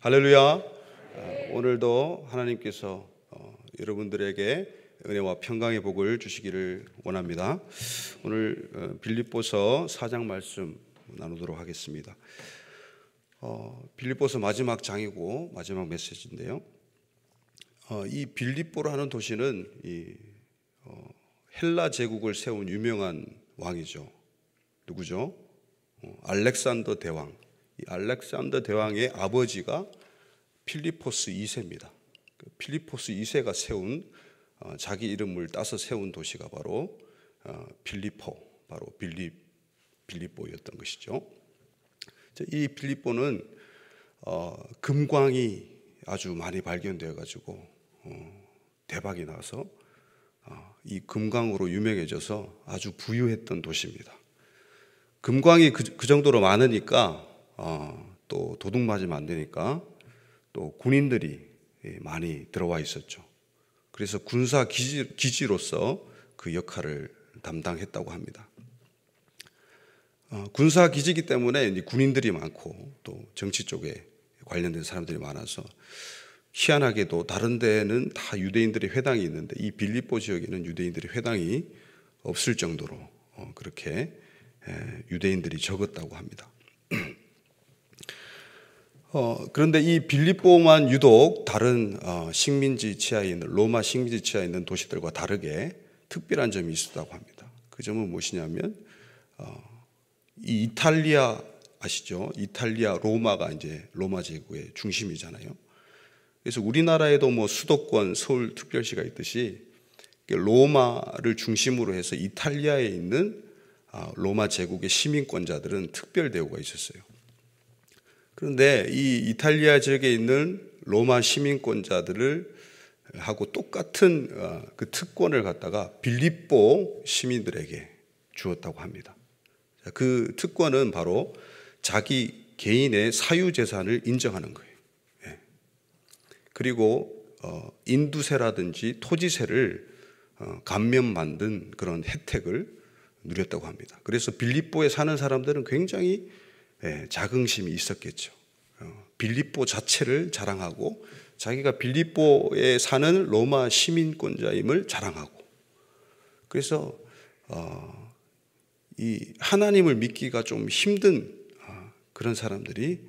할렐루야. 어, 오늘도 하나님께서 어, 여러분들에게 은혜와 평강의 복을 주시기를 원합니다. 오늘 어, 빌립보서 4장 말씀 나누도록 하겠습니다. 어, 빌립보서 마지막 장이고 마지막 메시지인데요. 어, 이 빌립보로 하는 도시는 이, 어, 헬라 제국을 세운 유명한 왕이죠. 누구죠? 알렉산더 대왕. 알렉산더 대왕의 아버지가 필리포스 2세입니다. 그 필리포스 2세가 세운 어, 자기 이름을 따서 세운 도시가 바로 빌리포, 어, 바로 빌리 빌리뽀였던 것이죠. 이 빌리뽀는 어, 금광이 아주 많이 발견되어 가지고 대박이 나서 이 금광으로 유명해져서 아주 부유했던 도시입니다. 금광이 그, 그 정도로 많으니까 어, 또 도둑 맞으면 안 되니까 또 군인들이 예, 많이 들어와 있었죠. 그래서 군사 기지, 기지로서 그 역할을 담당했다고 합니다. 어, 군사 기지기 이 때문에 군인들이 많고 또 정치 쪽에 관련된 사람들이 많아서 희한하게도 다른 데는 다 유대인들의 회당이 있는데 이 빌립보 지역에는 유대인들의 회당이 없을 정도로 어, 그렇게 예, 유대인들이 적었다고 합니다. 어, 그런데 이 빌립보만 유독 다른 어, 식민지 치하에 있는 로마 식민지 치하에 있는 도시들과 다르게 특별한 점이 있었다고 합니다. 그 점은 무엇이냐면 어, 이 이탈리아 아시죠? 이탈리아 로마가 이제 로마 제국의 중심이잖아요. 그래서 우리나라에도 뭐 수도권 서울 특별시가 있듯이 로마를 중심으로 해서 이탈리아에 있는 아, 로마 제국의 시민권자들은 특별 대우가 있었어요. 그런데 이 이탈리아 지역에 있는 로마 시민권자들을 하고 똑같은 어, 그 특권을 갖다가 빌립보 시민들에게 주었다고 합니다. 그 특권은 바로 자기 개인의 사유 재산을 인정하는 거예요. 예. 그리고 어, 인두세라든지 토지세를 어, 감면 만든 그런 혜택을 누렸다고 합니다. 그래서 빌립보에 사는 사람들은 굉장히 예, 자긍심이 있었겠죠. 어, 빌립보 자체를 자랑하고 자기가 빌립보에 사는 로마 시민권자임을 자랑하고 그래서 어, 이 하나님을 믿기가 좀 힘든 어, 그런 사람들이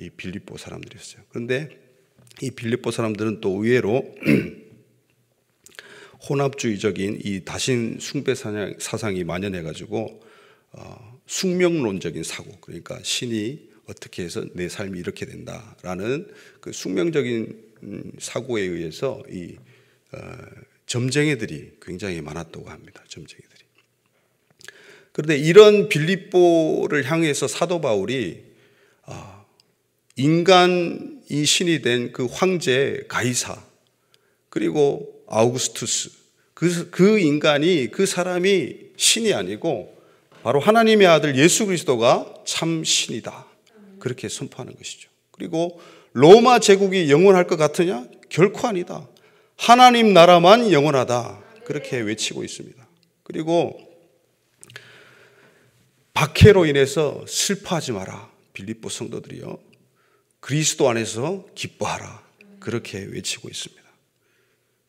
이 빌립보 사람들이었어요. 그런데 이 빌립보 사람들은 또 의외로 혼합주의적인 이 다신 숭배 사상이 만연해가지고 숙명론적인 사고 그러니까 신이 어떻게 해서 내 삶이 이렇게 된다라는 그 숙명적인 음, 사고에 의해서 이 어, 점쟁이들이 굉장히 많았다고 합니다. 점쟁이들이. 그런데 이런 빌립보를 향해서 사도 바울이 어, 아, 인간이 신이 된 그 황제 가이사 그리고 아우구스투스 그, 그 인간이 그 사람이 신이 아니고 바로 하나님의 아들 예수 그리스도가 참 신이다. 그렇게 선포하는 것이죠. 그리고 로마 제국이 영원할 것 같으냐? 결코 아니다. 하나님 나라만 영원하다. 그렇게 외치고 있습니다. 그리고 박해로 인해서 슬퍼하지 마라. 빌립보 성도들이요. 그리스도 안에서 기뻐하라. 그렇게 외치고 있습니다.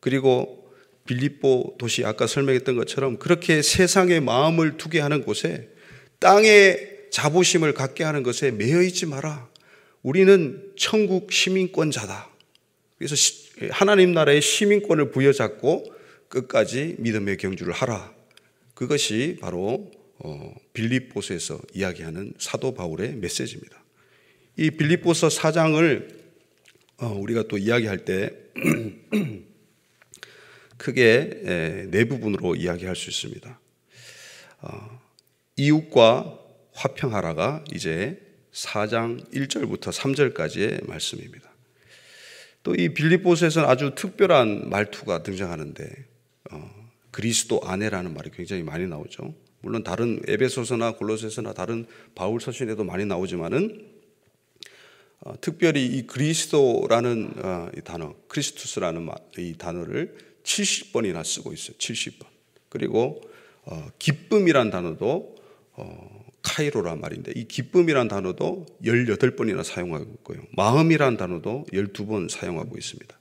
그리고 빌립보 도시 아까 설명했던 것처럼 그렇게 세상의 마음을 두게 하는 곳에 땅의 자부심을 갖게 하는 것에 매여 있지 마라. 우리는 천국 시민권자다. 그래서 하나님 나라의 시민권을 부여잡고 끝까지 믿음의 경주를 하라. 그것이 바로 어, 빌립보서에서 이야기하는 사도 바울의 메시지입니다. 이 빌립보서 사장을 어, 우리가 또 이야기할 때 크게 네 부분으로 이야기할 수 있습니다. 어, 이웃과 화평하라가 이제 4장 1절부터 3절까지의 말씀입니다. 또 이 빌립보서에서는 아주 특별한 말투가 등장하는데 어, 그리스도 아내라는 말이 굉장히 많이 나오죠. 물론 다른 에베소서나 골로새서나 다른 바울 서신에도 많이 나오지만은 어, 특별히 이 그리스도라는 어, 이 단어, 크리스투스라는 이 단어를 70번이나 쓰고 있어요. 70번. 그리고 어, 기쁨이란 단어도 어, 카이로란 말인데 이 기쁨이란 단어도 18번이나 사용하고 있고요. 마음이란 단어도 12번 사용하고 있습니다.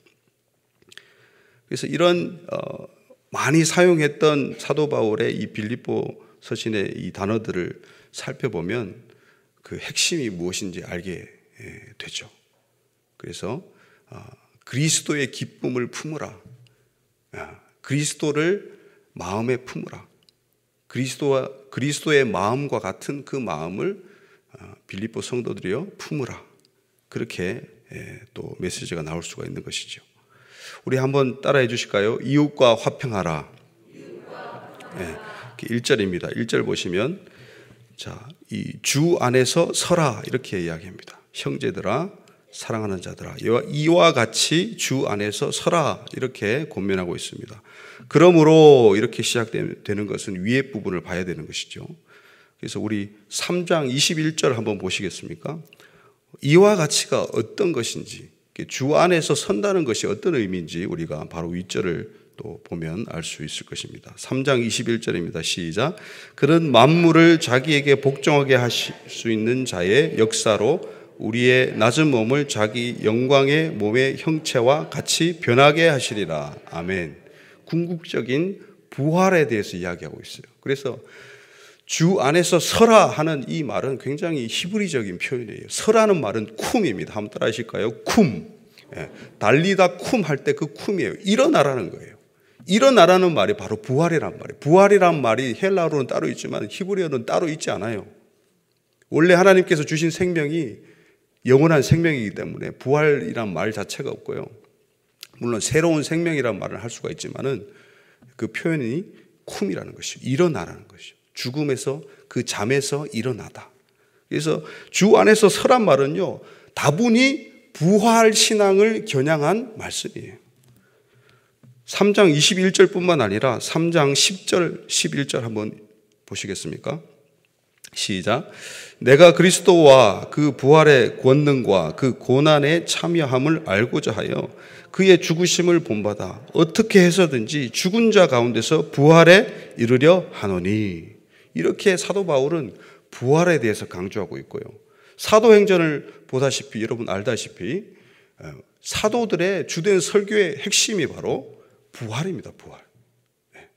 그래서 이런 어, 많이 사용했던 사도 바울의 이 빌립보 서신의 이 단어들을 살펴보면 그 핵심이 무엇인지 알게 예, 되죠. 그래서 어, 그리스도의 기쁨을 품으라. 그리스도를 마음에 품으라. 그리스도와 그리스도의 마음과 같은 그 마음을 어, 빌립보 성도들이여 품으라. 그렇게 예, 또 메시지가 나올 수가 있는 것이죠. 우리 한번 따라해 주실까요? 이웃과 화평하라. 네, 예, 1절입니다. 1절 보시면 자, 이 주 안에서 서라 이렇게 이야기합니다. 형제들아 사랑하는 자들아 이와 같이 주 안에서 서라 이렇게 권면하고 있습니다. 그러므로 이렇게 시작되는 것은 위의 부분을 봐야 되는 것이죠. 그래서 우리 3장 21절 한번 보시겠습니까? 이와 가치가 어떤 것인지 주 안에서 선다는 것이 어떤 의미인지 우리가 바로 윗절을 또 보면 알 수 있을 것입니다. 3장 21절입니다. 시작. 그런 만물을 자기에게 복종하게 하실 수 있는 자의 역사로 우리의 낮은 몸을 자기 영광의 몸의 형체와 같이 변하게 하시리라. 아멘. 궁극적인 부활에 대해서 이야기하고 있어요. 그래서 주 안에서 서라 하는 이 말은 굉장히 히브리적인 표현이에요. 서라는 말은 쿰입니다. 한번 따라 하실까요? 쿰. 예. 달리다 쿰 할 때 그 쿰이에요. 일어나라는 거예요. 일어나라는 말이 바로 부활이란 말이에요. 부활이란 말이 헬라어로는 따로 있지만 히브리어는 따로 있지 않아요. 원래 하나님께서 주신 생명이 영원한 생명이기 때문에 부활이란 말 자체가 없고요. 물론 새로운 생명이란 말을 할 수가 있지만은 그 표현이 쿰이라는 것이 일어나라는 것이죠. 죽음에서 그 잠에서 일어나다. 그래서 주 안에서 서란 말은요. 다분히 부활 신앙을 겨냥한 말씀이에요. 3장 21절뿐만 아니라 3장 10절 11절 한번 보시겠습니까? 시작. 내가 그리스도와 그 부활의 권능과 그 고난의 참여함을 알고자 하여 그의 죽으심을 본받아 어떻게 해서든지 죽은 자 가운데서 부활에 이르려 하노니. 이렇게 사도 바울은 부활에 대해서 강조하고 있고요. 사도행전을 보다시피 여러분 알다시피 어, 사도들의 주된 설교의 핵심이 바로 부활입니다. 부활. 네.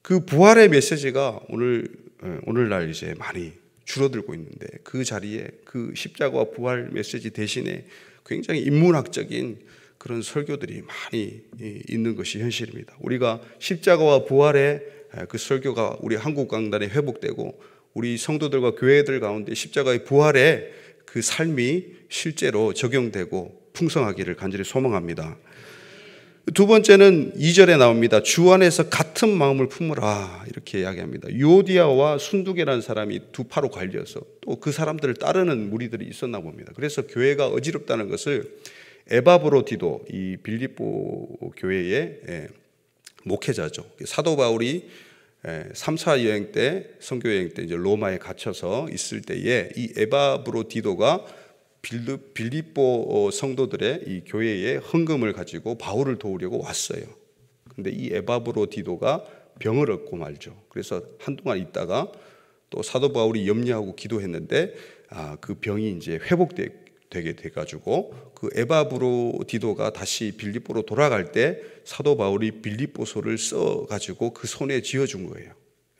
그 부활의 메시지가 오늘 예, 오늘날 이제 많이 줄어들고 있는데 그 자리에 그 십자가와 부활 메시지 대신에 굉장히 인문학적인 그런 설교들이 많이 예, 있는 것이 현실입니다. 우리가 십자가와 부활의 예, 그 설교가 우리 한국 강단에 회복되고 우리 성도들과 교회들 가운데 십자가의 부활에 그 삶이 실제로 적용되고 풍성하기를 간절히 소망합니다. 두 번째는 2절에 나옵니다. 주 안에서 같은 마음을 품으라. 이렇게 이야기합니다. 요디아와 순두개라는 사람이 두 파로 갈려서 또 그 사람들을 따르는 무리들이 있었나 봅니다. 그래서 교회가 어지럽다는 것을 에바브로디도 이 빌립보 교회의 예, 목회자죠. 사도 바울이 3차 예, 여행 때, 선교 여행 때 이제 로마에 갇혀서 있을 때에 이 에바브로디도가 빌립보 어, 성도들의 이교회의 헌금을 가지고 바울을 도우려고 왔어요. 근데 이 에바브로 디도가 병을 얻고 말죠. 그래서 한동안 있다가 또 사도 바울이 염려하고 기도했는데 아, 그 병이 이제 회복되게 돼가지고 그 에바브로 디도가 다시 빌립보로 돌아갈 때 사도 바울이 빌립보소를 써가지고 그 손에 쥐어준 거예요.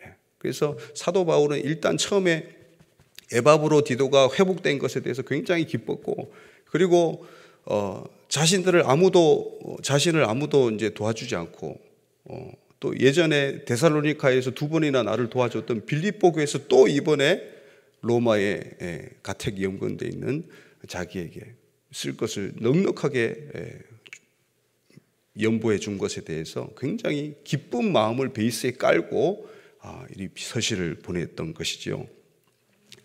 예. 그래서 사도 바울은 일단 처음에 에바브로 디도가 회복된 것에 대해서 굉장히 기뻤고 그리고 어, 자신들을 아무도 어, 자신을 아무도 이제 도와주지 않고 어, 또 예전에 데살로니카에서 두 번이나 나를 도와줬던 빌립보 교에서 또 이번에 로마의 예, 가택 연근돼 있는 자기에게 쓸 것을 넉넉하게 예, 연보해 준 것에 대해서 굉장히 기쁜 마음을 베이스에 깔고 아, 이 서신을 보냈던 것이지요.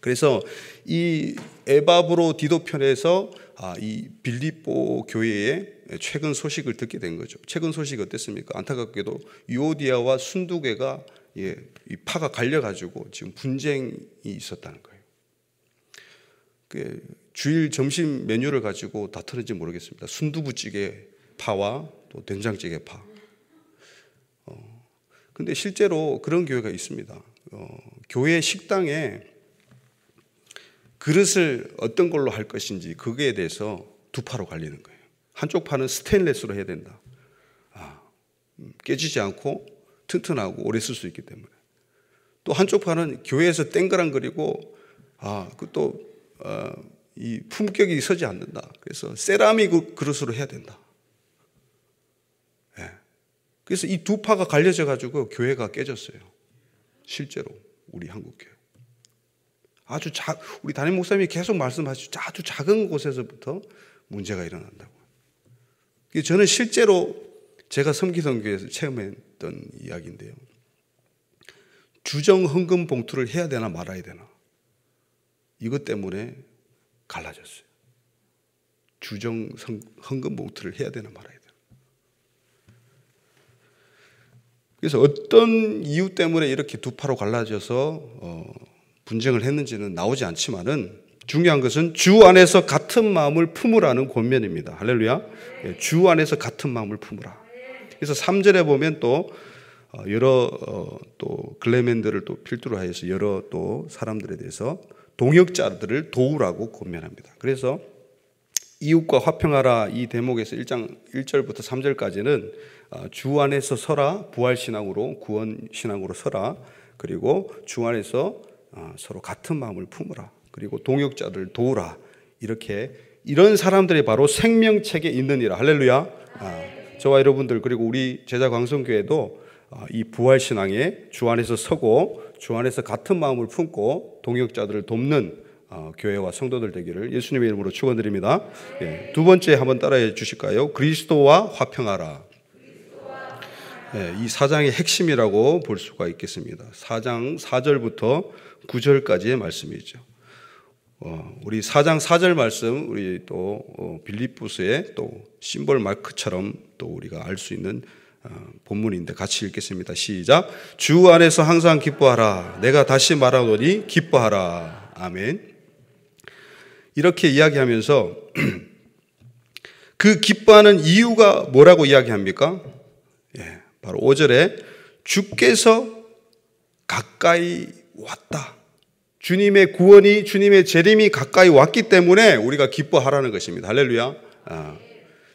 그래서 이 에바브로 디도편에서 아, 이 빌립보 교회의 최근 소식을 듣게 된 거죠. 최근 소식이 어땠습니까? 안타깝게도 유오디아와 순두개가 예, 이 파가 갈려가지고 지금 분쟁이 있었다는 거예요. 그 주일 점심 메뉴를 가지고 다투는지 모르겠습니다. 순두부찌개 파와 또 된장찌개 파. 어, 근데 실제로 그런 교회가 있습니다. 어, 교회 식당에 그릇을 어떤 걸로 할 것인지 그거에 대해서 두 파로 갈리는 거예요. 한쪽 파는 스테인레스로 해야 된다. 아, 음, 깨지지 않고 튼튼하고 오래 쓸 수 있기 때문에. 또 한쪽 파는 교회에서 땡그랑거리고 아, 그또 어, 이 품격이 서지 않는다. 그래서 세라믹 그릇으로 해야 된다. 예. 그래서 이 두 파가 갈려져 가지고 교회가 깨졌어요. 실제로 우리 한국 교회. 아주 작, 우리 담임 목사님이 계속 말씀하시죠. 아주 작은 곳에서부터 문제가 일어난다고. 저는 실제로 제가 섬기던 교회에서 체험했던 이야기인데요. 주정 헌금 봉투를 해야 되나 말아야 되나. 이것 때문에 갈라졌어요. 주정 헌금 봉투를 해야 되나 말아야 되나. 그래서 어떤 이유 때문에 이렇게 두 파로 갈라져서 어, 분쟁을 했는지는 나오지 않지만은 중요한 것은 주 안에서 같은 마음을 품으라는 권면입니다. 할렐루야. 예, 주 안에서 같은 마음을 품으라. 그래서 3절에 보면 또 어, 여러 어, 또 글레멘드를 또 필두로 하여서 여러 또 사람들에 대해서 동역자들을 도우라고 권면합니다. 그래서 이웃과 화평하라 이 대목에서 1장 1절부터 3절까지는 아, 주 안에서 서라 부활 신앙으로 구원 신앙으로 서라 그리고 주 안에서 어, 서로 같은 마음을 품으라. 그리고 동역자를 도우라. 이렇게 이런 사람들이 바로 생명책에 있느니라. 할렐루야. 아, 저와 여러분들 그리고 우리 제자 광성교회도 어, 이 부활신앙에 주 안에서 서고 주 안에서 같은 마음을 품고 동역자들을 돕는 어, 교회와 성도들 되기를 예수님의 이름으로 축원드립니다. 예, 두 번째 한번 따라해 주실까요? 그리스도와 화평하라. 예, 이 사장의 핵심이라고 볼 수가 있겠습니다. 사장사절부터구절까지의 말씀이죠. 어, 우리 사장사절 말씀, 우리 또 어, 빌립부스의 또 심벌 마크처럼 또 우리가 알 수 있는 어, 본문인데 같이 읽겠습니다. 시작. 주 안에서 항상 기뻐하라. 내가 다시 말하노니 기뻐하라. 아멘. 이렇게 이야기하면서 그 기뻐하는 이유가 뭐라고 이야기합니까? 바로 5절에 주께서 가까이 왔다. 주님의 구원이 주님의 재림이 가까이 왔기 때문에 우리가 기뻐하라는 것입니다. 할렐루야. 아.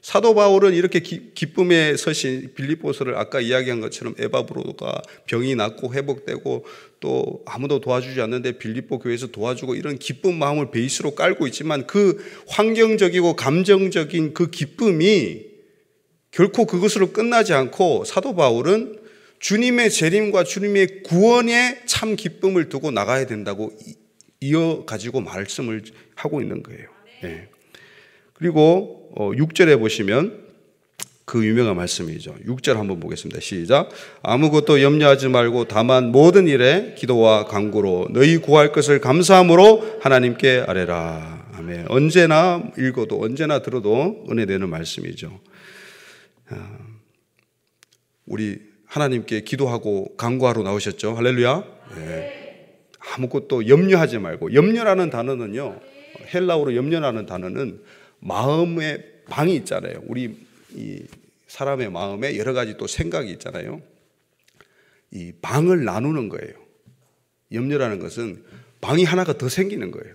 사도 바울은 이렇게 기, 쁨의 서신 빌립보서를 아까 이야기한 것처럼 에바브로가 병이 낫고 회복되고 또 아무도 도와주지 않는데 빌립보 교회에서 도와주고 이런 기쁜 마음을 베이스로 깔고 있지만 그 환경적이고 감정적인 그 기쁨이 결코 그것으로 끝나지 않고 사도 바울은 주님의 재림과 주님의 구원에 참 기쁨을 두고 나가야 된다고 이어가지고 말씀을 하고 있는 거예요. 네. 그리고 6절에 어, 보시면 그 유명한 말씀이죠. 6절 한번 보겠습니다. 시작. 아무것도 염려하지 말고 다만 모든 일에 기도와 간구로 너희 구할 것을 감사함으로 하나님께 아뢰라. 아멘. 언제나 읽어도 언제나 들어도 은혜되는 말씀이죠. 어, 우리 하나님께 기도하고 간구하러 나오셨죠. 할렐루야. 네. 아무것도 염려하지 말고 염려라는 단어는요. 헬라어로 염려라는 단어는 마음의 방이 있잖아요. 우리 사람의 마음에 여러 가지 또 생각이 있잖아요. 이 방을 나누는 거예요. 염려라는 것은 방이 하나가 더 생기는 거예요.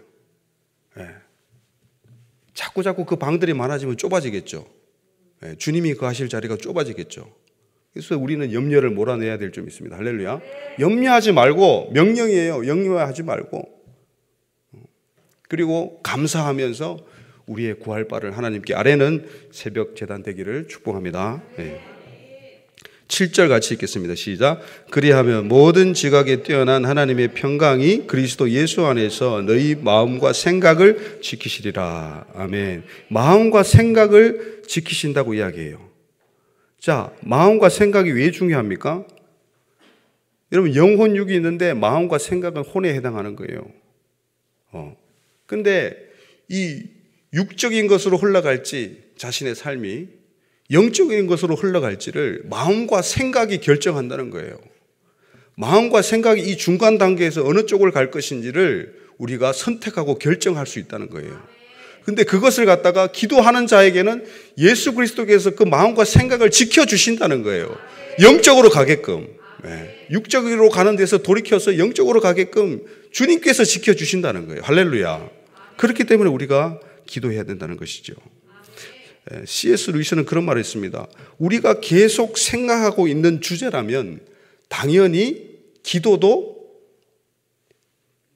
네. 자꾸 자꾸 그 방들이 많아지면 좁아지겠죠. 예, 주님이 그 하실 자리가 좁아지겠죠. 그래서 우리는 염려를 몰아내야 될점 있습니다. 할렐루야. 염려하지 말고 명령이에요. 염려하지 말고 그리고 감사하면서 우리의 구할 바를 하나님께 아래는 새벽 재단 되기를 축복합니다. 네. 7절 같이 읽겠습니다. 시작. 그리하면 모든 지각에 뛰어난 하나님의 평강이 그리스도 예수 안에서 너희 마음과 생각을 지키시리라. 아멘. 마음과 생각을 지키신다고 이야기해요. 자, 마음과 생각이 왜 중요합니까? 여러분, 영혼 육이 있는데 마음과 생각은 혼에 해당하는 거예요. 어. 근데 이 육적인 것으로 흘러갈지 자신의 삶이 영적인 것으로 흘러갈지를 마음과 생각이 결정한다는 거예요. 마음과 생각이 이 중간 단계에서 어느 쪽을 갈 것인지를 우리가 선택하고 결정할 수 있다는 거예요. 근데 그것을 갖다가 기도하는 자에게는 예수 그리스도께서 그 마음과 생각을 지켜주신다는 거예요. 영적으로 가게끔. 예. 육적으로 가는 데서 돌이켜서 영적으로 가게끔 주님께서 지켜주신다는 거예요. 할렐루야. 그렇기 때문에 우리가 기도해야 된다는 것이죠. 예, C.S. 루이스는 그런 말을 했습니다. 우리가 계속 생각하고 있는 주제라면 당연히 기도도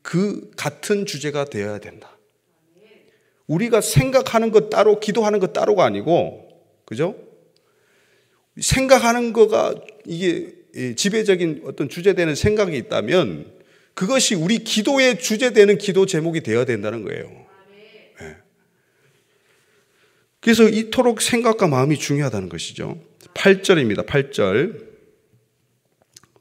그 같은 주제가 되어야 된다. 우리가 생각하는 것 따로 기도하는 것 따로가 아니고 그죠? 생각하는 거가 이게 지배적인 어떤 주제되는 생각이 있다면 그것이 우리 기도에 주제되는 기도 제목이 되어야 된다는 거예요. 그래서 이토록 생각과 마음이 중요하다는 것이죠. 8절입니다. 8절.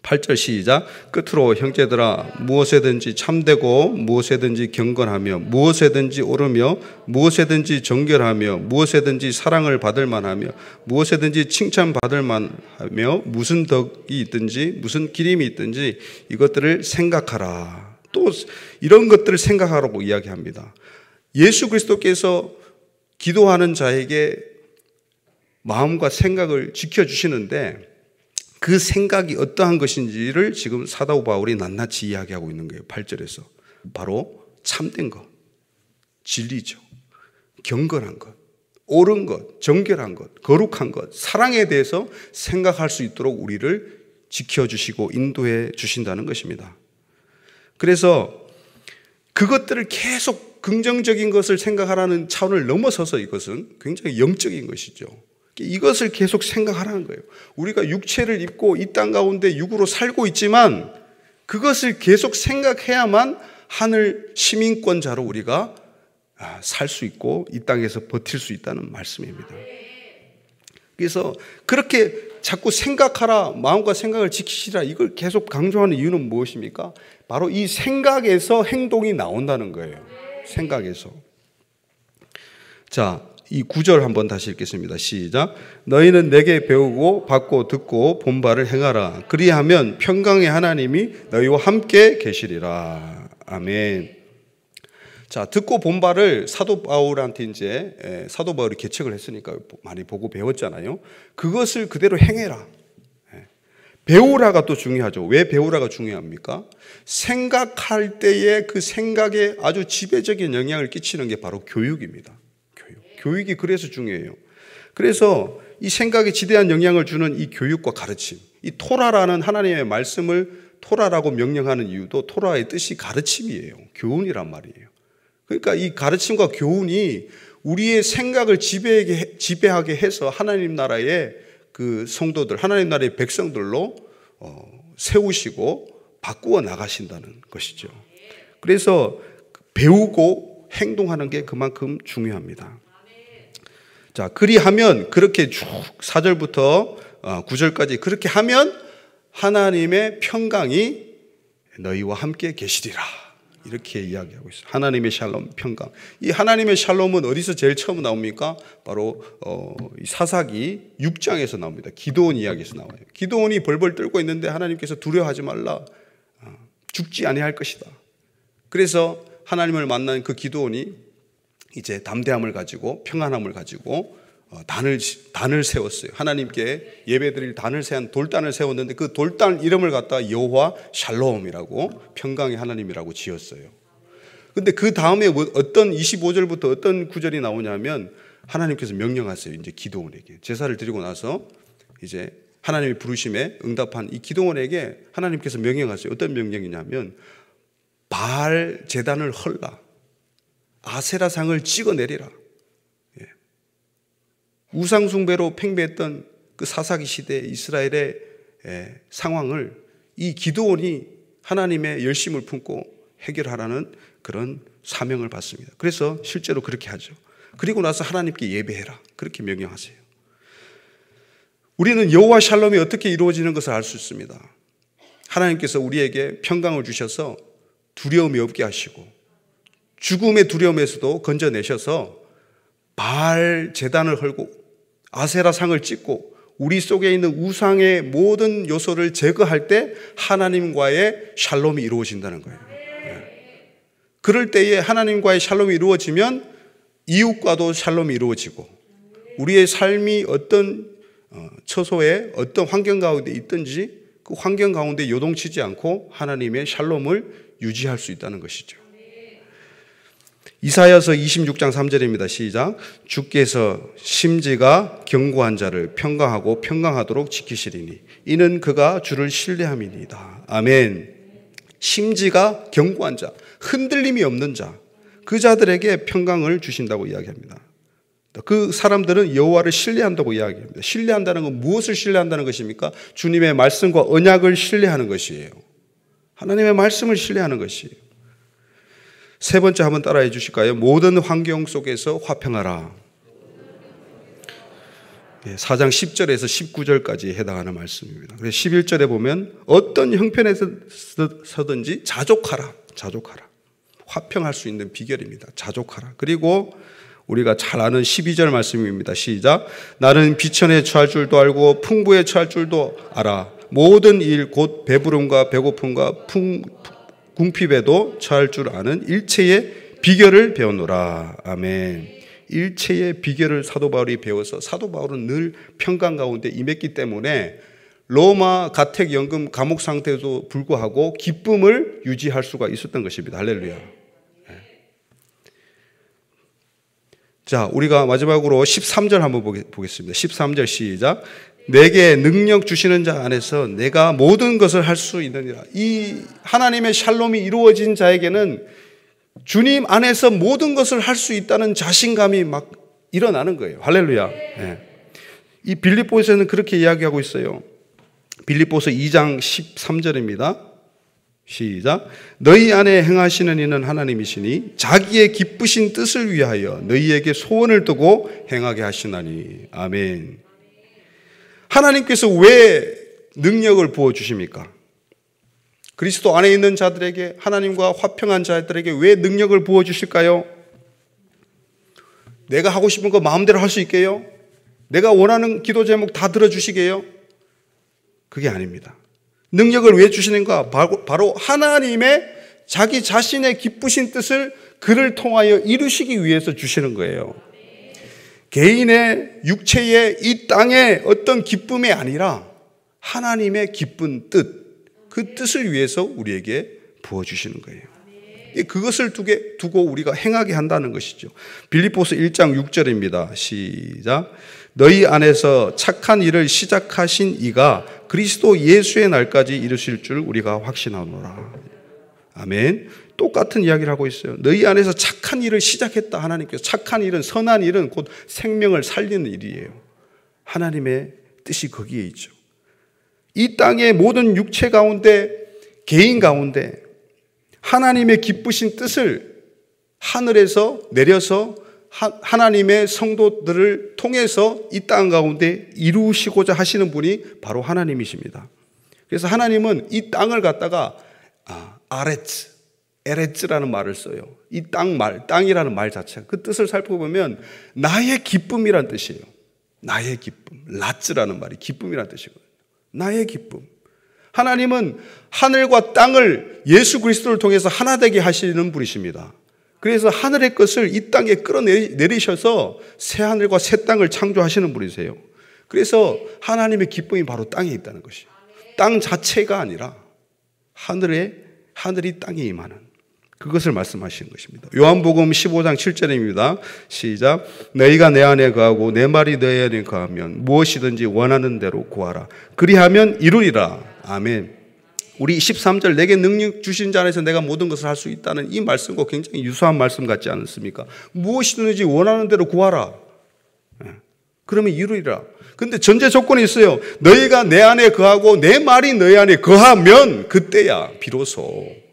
8절 시작. 끝으로 형제들아 무엇에든지 참되고 무엇에든지 경건하며 무엇에든지 오르며 무엇에든지 정결하며 무엇에든지 사랑을 받을 만하며 무엇에든지 칭찬받을 만하며 무슨 덕이 있든지 무슨 기림이 있든지 이것들을 생각하라. 또 이런 것들을 생각하라고 이야기합니다. 예수 그리스도께서 기도하는 자에게 마음과 생각을 지켜주시는데 그 생각이 어떠한 것인지를 지금 사도 바울이 낱낱이 이야기하고 있는 거예요. 8절에서. 바로 참된 것, 진리죠. 경건한 것, 옳은 것, 정결한 것, 거룩한 것, 사랑에 대해서 생각할 수 있도록 우리를 지켜주시고 인도해 주신다는 것입니다. 그래서 그것들을 계속 긍정적인 것을 생각하라는 차원을 넘어서서 이것은 굉장히 영적인 것이죠. 이것을 계속 생각하라는 거예요. 우리가 육체를 입고 이 땅 가운데 육으로 살고 있지만 그것을 계속 생각해야만 하늘 시민권자로 우리가 아, 살수 있고 이 땅에서 버틸 수 있다는 말씀입니다. 그래서 그렇게 자꾸 생각하라, 마음과 생각을 지키시라 이걸 계속 강조하는 이유는 무엇입니까? 바로 이 생각에서 행동이 나온다는 거예요. 생각해서. 자, 이 구절 한번 다시 읽겠습니다. 시작. 너희는 내게 배우고 받고 듣고 본바를 행하라. 그리하면 평강의 하나님이 너희와 함께 계시리라. 아멘. 자, 듣고 본바를 사도 바울한테 이제 사도 바울이 개척을 했으니까 많이 보고 배웠잖아요. 그것을 그대로 행해라. 배우라가 또 중요하죠. 왜 배우라가 중요합니까? 생각할 때에 그 생각에 아주 지배적인 영향을 끼치는 게 바로 교육입니다. 교육. 교육이 그래서 중요해요. 그래서 이 생각에 지대한 영향을 주는 이 교육과 가르침, 이 토라라는 하나님의 말씀을 토라라고 명령하는 이유도 토라의 뜻이 가르침이에요. 교훈이란 말이에요. 그러니까 이 가르침과 교훈이 우리의 생각을 지배하게 해서 하나님 나라에 그 성도들, 하나님 나라의 백성들로 어, 세우시고 바꾸어 나가신다는 것이죠. 그래서 배우고 행동하는 게 그만큼 중요합니다. 자, 그리하면 그렇게 쭉 4절부터 9절까지 어, 그렇게 하면 하나님의 평강이 너희와 함께 계시리라. 이렇게 이야기하고 있어요. 하나님의 샬롬, 평강. 이 하나님의 샬롬은 어디서 제일 처음 나옵니까? 바로 어, 사사기 6장에서 나옵니다. 기도원 이야기에서 나와요. 기도원이 벌벌 떨고 있는데 하나님께서 두려워하지 말라. 아, 죽지 아니할 것이다. 그래서 하나님을 만난 그 기도원이 이제 담대함을 가지고 평안함을 가지고 어, 단을 단을 세웠어요. 하나님께 예배드릴 단을 세운 돌단을 세웠는데 그 돌단 이름을 갖다 여호와 샬롬이라고 평강의 하나님이라고 지었어요. 근데 그 다음에 뭐 어떤 25절부터 어떤 구절이 나오냐면 하나님께서 명령하세요. 이제 기도원에게 제사를 드리고 나서 이제 하나님의 부르심에 응답한 이 기도원에게 하나님께서 명령하세요. 어떤 명령이냐면 바 제단을 헐라 아세라상을 찍어내리라. 우상숭배로 팽배했던 그 사사기 시대 이스라엘의 상황을 이 기도원이 하나님의 열심을 품고 해결하라는 그런 사명을 받습니다. 그래서 실제로 그렇게 하죠. 그리고 나서 하나님께 예배해라. 그렇게 명령하세요. 우리는 여호와 샬롬이 어떻게 이루어지는 것을 알 수 있습니다. 하나님께서 우리에게 평강을 주셔서 두려움이 없게 하시고 죽음의 두려움에서도 건져내셔서 발 재단을 헐고 아세라 상을 찍고 우리 속에 있는 우상의 모든 요소를 제거할 때 하나님과의 샬롬이 이루어진다는 거예요. 예. 그럴 때에 하나님과의 샬롬이 이루어지면 이웃과도 샬롬이 이루어지고 우리의 삶이 어떤 어, 처소에 어떤 환경 가운데 있든지 그 환경 가운데 요동치지 않고 하나님의 샬롬을 유지할 수 있다는 것이죠. 이사여서 26장 3절입니다. 시작. 주께서 심지가 경고한 자를 평강하고 평강하도록 지키시리니 이는 그가 주를 신뢰함이니이다. 아멘. 심지가 경고한 자, 흔들림이 없는 자, 그 자들에게 평강을 주신다고 이야기합니다. 그 사람들은 여호와를 신뢰한다고 이야기합니다. 신뢰한다는 건 무엇을 신뢰한다는 것입니까? 주님의 말씀과 언약을 신뢰하는 것이에요. 하나님의 말씀을 신뢰하는 것이에요. 세 번째 한번 따라해 주실까요? 모든 환경 속에서 화평하라. 4장 예, 10절에서 19절까지 해당하는 말씀입니다. 그래서 11절에 보면 어떤 형편에서든지 자족하라. 자족하라. 화평할 수 있는 비결입니다. 자족하라. 그리고 우리가 잘 아는 12절 말씀입니다. 시작. 나는 비천에 처할 줄도 알고 풍부에 처할 줄도 알아. 모든 일 곧 배부름과 배고픔과 풍, 궁핍에도 처할 줄 아는 일체의 비결을 배우노라. 아멘. 일체의 비결을 사도 바울이 배워서 사도 바울은 늘 평강 가운데 임했기 때문에 로마 가택 연금 감옥 상태에도 불구하고 기쁨을 유지할 수가 있었던 것입니다. 할렐루야. 예. 자, 우리가 마지막으로 13절 한번 보겠습니다. 13절 시작. 내게 능력 주시는 자 안에서 내가 모든 것을 할 수 있느니라. 이 하나님의 샬롬이 이루어진 자에게는 주님 안에서 모든 것을 할 수 있다는 자신감이 막 일어나는 거예요. 할렐루야. 네. 이 빌립보에서는 그렇게 이야기하고 있어요. 빌립보서 2장 13절입니다. 시작. 너희 안에 행하시는 이는 하나님이시니 자기의 기쁘신 뜻을 위하여 너희에게 소원을 두고 행하게 하시나니. 아멘. 하나님께서 왜 능력을 부어 주십니까? 그리스도 안에 있는 자들에게 하나님과 화평한 자들에게 왜 능력을 부어 주실까요? 내가 하고 싶은 거 마음대로 할 수 있게요? 내가 원하는 기도 제목 다 들어 주시게요? 그게 아닙니다. 능력을 왜 주시는가? 바로 하나님의 자기 자신의 기쁘신 뜻을 그를 통하여 이루시기 위해서 주시는 거예요. 개인의 육체의 이 땅의 어떤 기쁨이 아니라 하나님의 기쁜 뜻, 그 뜻을 위해서 우리에게 부어주시는 거예요. 그것을 두게 두고 우리가 행하게 한다는 것이죠. 빌리포스 1장 6절입니다. 시작. 너희 안에서 착한 일을 시작하신 이가 그리스도 예수의 날까지 이르실 줄 우리가 확신하노라. 아멘. 똑같은 이야기를 하고 있어요. 너희 안에서 착한 일을 시작했다 하나님께서 착한 일은 선한 일은 곧 생명을 살리는 일이에요. 하나님의 뜻이 거기에 있죠. 이 땅의 모든 육체 가운데 개인 가운데 하나님의 기쁘신 뜻을 하늘에서 내려서 하나님의 성도들을 통해서 이 땅 가운데 이루시고자 하시는 분이 바로 하나님이십니다. 그래서 하나님은 이 땅을 갖다가 아, 아레츠 에레츠라는 말을 써요. 이 땅 말, 땅이라는 말 자체. 그 뜻을 살펴보면 나의 기쁨이란 뜻이에요. 나의 기쁨. 라츠라는 말이 기쁨이란 뜻이거든요. 나의 기쁨. 하나님은 하늘과 땅을 예수 그리스도를 통해서 하나 되게 하시는 분이십니다. 그래서 하늘의 것을 이 땅에 끌어내리셔서 새 하늘과 새 땅을 창조하시는 분이세요. 그래서 하나님의 기쁨이 바로 땅에 있다는 것이에요. 땅 자체가 아니라 하늘에 하늘이 땅에 임하는 그것을 말씀하시는 것입니다. 요한복음 15장 7절입니다. 시작. 너희가 내 안에 거하고 내 말이 너희 안에 거하면 무엇이든지 원하는 대로 구하라. 그리하면 이루리라. 아멘. 우리 23절 내게 능력 주신 자 안에서 내가 모든 것을 할 수 있다는 이 말씀과 굉장히 유사한 말씀 같지 않습니까? 무엇이든지 원하는 대로 구하라. 예. 그러면 이루리라. 근데 전제 조건이 있어요. 너희가 내 안에 거하고 내 말이 너희 안에 거하면 그때야 비로소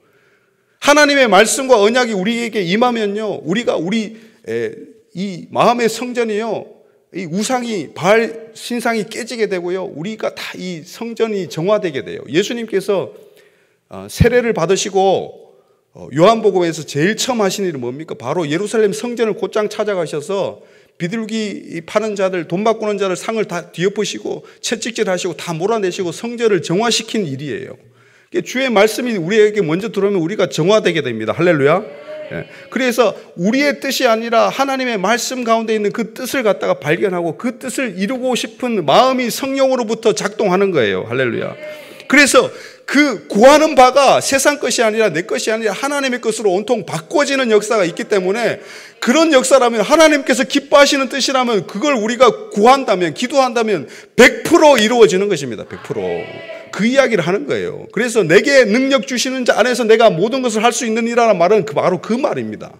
하나님의 말씀과 언약이 우리에게 임하면요. 우리가 우리 이 마음의 성전이요. 이 우상이 발 신상이 깨지게 되고요. 우리가 다 이 성전이 정화되게 돼요. 예수님께서 아, 세례를 받으시고 어, 요한복음에서 제일 처음 하신 일은 뭡니까? 바로 예루살렘 성전을 곧장 찾아가셔서 비둘기 파는 자들, 돈 바꾸는 자들 상을 다 뒤엎으시고 채찍질 하시고 다 몰아내시고 성전을 정화시킨 일이에요. 그러니까 주의 말씀이 우리에게 먼저 들어오면 우리가 정화되게 됩니다. 할렐루야. 예. 그래서 우리의 뜻이 아니라 하나님의 말씀 가운데 있는 그 뜻을 갖다가 발견하고 그 뜻을 이루고 싶은 마음이 성령으로부터 작동하는 거예요. 할렐루야. 그래서 그 구하는 바가 세상 것이 아니라 내 것이 아니라 하나님의 것으로 온통 바꿔지는 역사가 있기 때문에 그런 역사라면 하나님께서 기뻐하시는 뜻이라면 그걸 우리가 구한다면 기도한다면 100% 이루어지는 것입니다. 100%. 그 이야기를 하는 거예요. 그래서 내게 능력 주시는 자 안에서 내가 모든 것을 할 수 있는 이라는 말은 그, 바로 그 말입니다.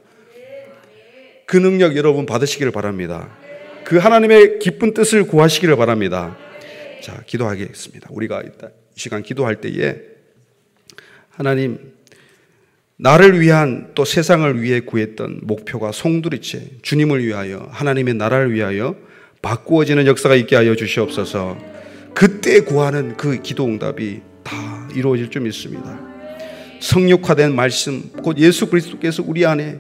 그 능력 여러분 받으시기를 바랍니다. 그 하나님의 기쁜 뜻을 구하시기를 바랍니다. 자, 기도하겠습니다. 우리가 이 시간 기도할 때에 하나님 나를 위한 또 세상을 위해 구했던 목표가 송두리째 주님을 위하여 하나님의 나라를 위하여 바꾸어지는 역사가 있게 하여 주시옵소서. 그때 구하는 그 기도 응답이 다 이루어질 줄 믿습니다. 성육화된 말씀, 곧 예수 그리스도께서 우리 안에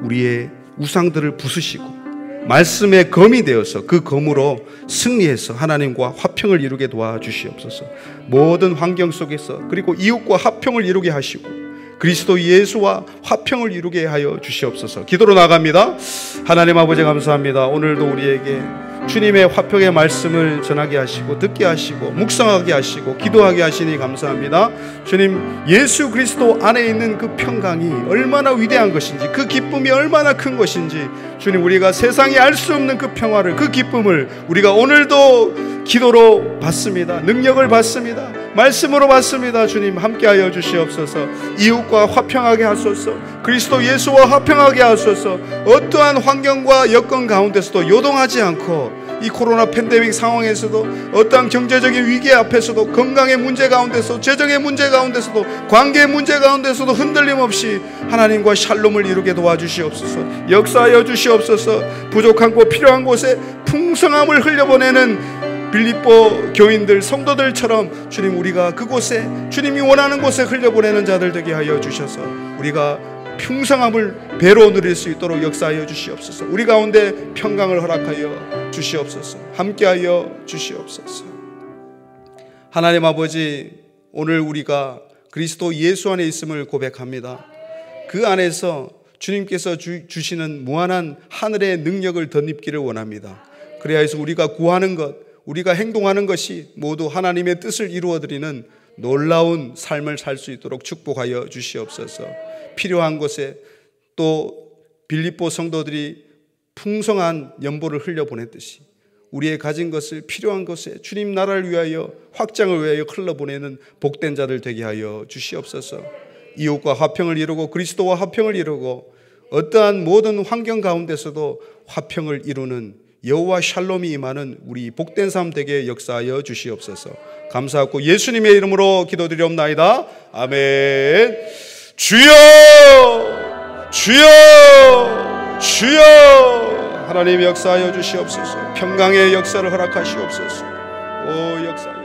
우리의 우상들을 부수시고 말씀의 검이 되어서 그 검으로 승리해서 하나님과 화평을 이루게 도와주시옵소서. 모든 환경 속에서 그리고 이웃과 화평을 이루게 하시고 그리스도 예수와 화평을 이루게 하여 주시옵소서. 기도로 나갑니다. 하나님 아버지 감사합니다. 오늘도 우리에게 주님의 화평의 말씀을 전하게 하시고 듣게 하시고 묵상하게 하시고 기도하게 하시니 감사합니다. 주님 예수 그리스도 안에 있는 그 평강이 얼마나 위대한 것인지 그 기쁨이 얼마나 큰 것인지 주님 우리가 세상이 알수 없는 그 평화를 그 기쁨을 우리가 오늘도 기도로 받습니다. 능력을 받습니다. 말씀으로 봤습니다. 주님 함께하여 주시옵소서. 이웃과 화평하게 하소서. 그리스도 예수와 화평하게 하소서. 어떠한 환경과 여건 가운데서도 요동하지 않고 이 코로나 팬데믹 상황에서도 어떠한 경제적인 위기 앞에서도 건강의 문제 가운데서 재정의 문제 가운데서도 관계의 문제 가운데서도 흔들림 없이 하나님과 샬롬을 이루게 도와주시옵소서. 역사하여 주시옵소서. 부족한 곳 필요한 곳에 풍성함을 흘려보내는 빌립보 교인들 성도들처럼 주님 우리가 그곳에 주님이 원하는 곳에 흘려보내는 자들 되게 하여 주셔서 우리가 풍성함을 배로 누릴 수 있도록 역사하여 주시옵소서. 우리 가운데 평강을 허락하여 주시옵소서. 함께하여 주시옵소서. 하나님 아버지 오늘 우리가 그리스도 예수 안에 있음을 고백합니다. 그 안에서 주님께서 주, 시는 무한한 하늘의 능력을 덧입기를 원합니다. 그래야 해서 우리가 구하는 것 우리가 행동하는 것이 모두 하나님의 뜻을 이루어드리는 놀라운 삶을 살 수 있도록 축복하여 주시옵소서. 필요한 곳에 또 빌립보 성도들이 풍성한 연보를 흘려 보냈듯이 우리의 가진 것을 필요한 것에 주님 나라를 위하여 확장을 위하여 흘러 보내는 복된 자들 되게 하여 주시옵소서. 이웃과 화평을 이루고 그리스도와 화평을 이루고 어떠한 모든 환경 가운데서도 화평을 이루는 여호와 샬롬이 임하는 우리 복된 삶 되게 역사하여 주시옵소서. 감사하고 예수님의 이름으로 기도드리옵나이다. 아멘. 주여! 주여! 주여! 하나님 역사하여 주시옵소서. 평강의 역사를 허락하시옵소서. 오 역사